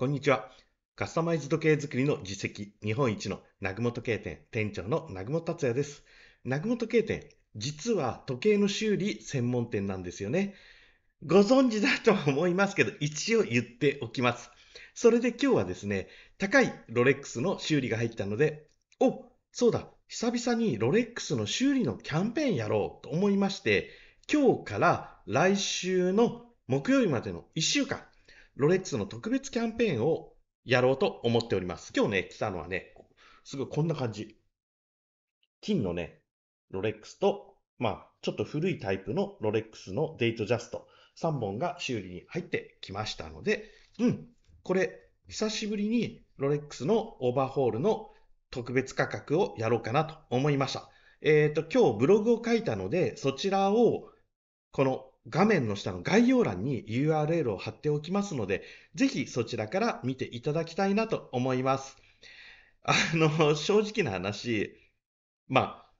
こんにちは。カスタマイズ時計作りの実績日本一の南雲時計店店長の南雲達也です。南雲時計店、実は時計の修理専門店なんですよね。ご存知だと思いますけど、一応言っておきます。それで今日はですね、高いロレックスの修理が入ったので、おそうだ、久々にロレックスの修理のキャンペーンやろうと思いまして、今日から来週の木曜日までの1週間、ロレックスの特別キャンペーンをやろうと思っております。今日ね、来たのはね、すごいこんな感じ。金のね、ロレックスと、まあ、ちょっと古いタイプのロレックスのデートジャスト3本が修理に入ってきましたので、うん、これ、久しぶりにロレックスのオーバーホールの特別価格をやろうかなと思いました。えっ、ー、と、今日ブログを書いたので、そちらをこの画面の下の概要欄に URL を貼っておきますので、ぜひそちらから見ていただきたいなと思います。あの、正直な話、まあ、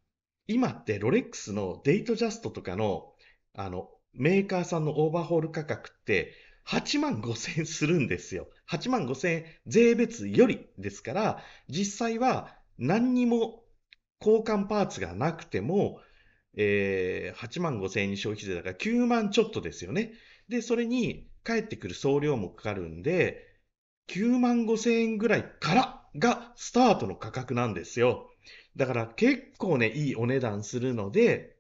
今ってロレックスのデイトジャストとかの、あの、メーカーさんのオーバーホール価格って8万5千円するんですよ。8万5千円税別よりですから、実際は何にも交換パーツがなくても、えー、8万5千円に消費税だから9万ちょっとですよね。で、それに返ってくる送料もかかるんで、9万5千円ぐらいからがスタートの価格なんですよ。だから結構ね、いいお値段するので、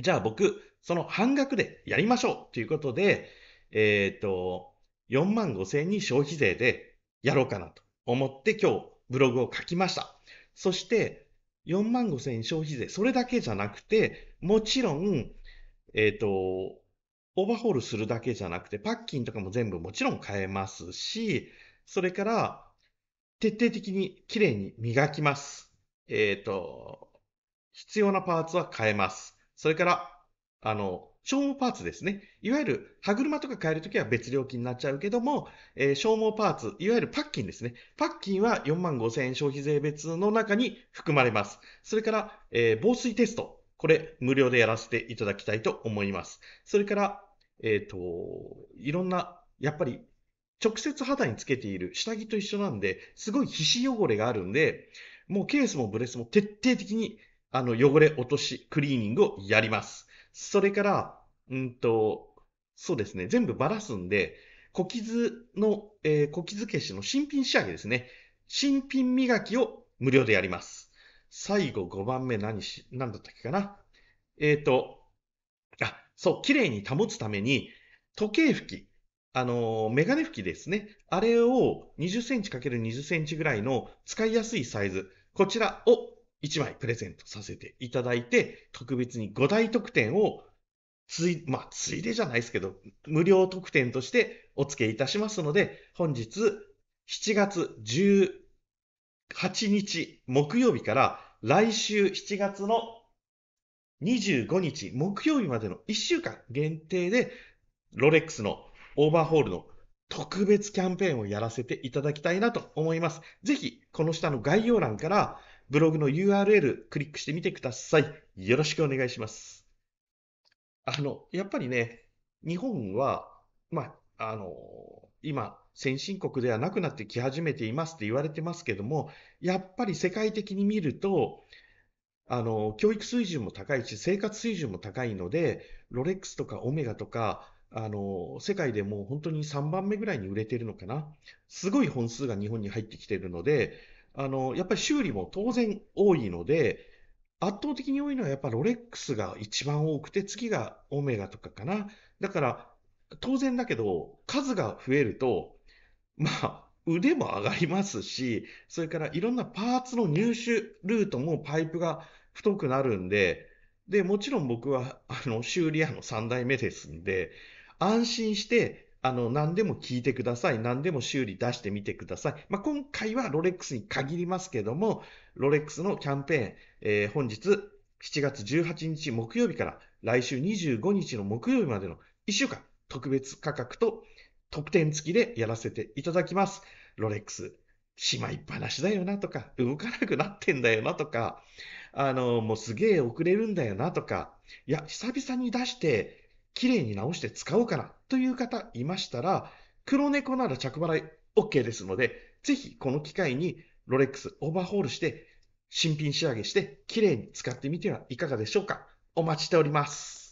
じゃあ僕、その半額でやりましょうということで、えっ、ー、と、4万5千円に消費税でやろうかなと思って今日ブログを書きました。そして、4万5千円消費税、それだけじゃなくて、もちろん、えっ、ー、と、オーバーホールするだけじゃなくて、パッキンとかも全部もちろん変えますし、それから、徹底的に綺麗に磨きます。えっ、ー、と、必要なパーツは変えます。それから、あの、消耗パーツですね。いわゆる歯車とか変えるときは別料金になっちゃうけども、えー、消耗パーツ、いわゆるパッキンですね。パッキンは4万5 0 0 0円消費税別の中に含まれます。それから、えー、防水テスト。これ、無料でやらせていただきたいと思います。それから、えっ、ー、と、いろんな、やっぱり、直接肌につけている下着と一緒なんで、すごい皮脂汚れがあるんで、もうケースもブレスも徹底的にあの汚れ落とし、クリーニングをやります。それから、うんと、そうですね、全部ばらすんで、小傷の、えー、小傷消しの新品仕上げですね。新品磨きを無料でやります。最後5番目何し、何だったっけかな。えっ、ー、と、あ、そう、綺麗に保つために、時計拭き、あのー、メガネ拭きですね。あれを20センチ ×20 センチぐらいの使いやすいサイズ、こちらを1枚プレゼントさせていただいて、特別に5大特典をつい、まあ、ついでじゃないですけど、無料特典としてお付けいたしますので、本日7月18日木曜日から来週7月の25日木曜日までの1週間限定で、ロレックスのオーバーホールの特別キャンペーンをやらせていただきたいなと思います。ぜひ、この下の概要欄からブログの URL クリックしてみてください。よろしくお願いします。あの、やっぱりね、日本は、まあ、あの、今、先進国ではなくなってき始めていますって言われてますけども、やっぱり世界的に見ると、あの、教育水準も高いし、生活水準も高いので、ロレックスとかオメガとか、あの、世界でも本当に3番目ぐらいに売れてるのかな。すごい本数が日本に入ってきてるので、あの、やっぱり修理も当然多いので、圧倒的に多いのはやっぱロレックスが一番多くて、次がオメガとかかな。だから、当然だけど、数が増えると、まあ、腕も上がりますし、それからいろんなパーツの入手ルートもパイプが太くなるんで、で、もちろん僕は、あの、修理屋の3代目ですんで、安心してあの、何でも聞いてください。何でも修理出してみてください。まあ、今回はロレックスに限りますけども、ロレックスのキャンペーン、えー、本日7月18日木曜日から来週25日の木曜日までの1週間、特別価格と特典付きでやらせていただきます。ロレックス、しまいっぱなしだよなとか、動かなくなってんだよなとか、あの、もうすげえ遅れるんだよなとか、いや、久々に出して、綺麗に直して使おうかなという方いましたら、黒猫なら着払い OK ですので、ぜひこの機会にロレックスオーバーホールして、新品仕上げして、綺麗に使ってみてはいかがでしょうか。お待ちしております。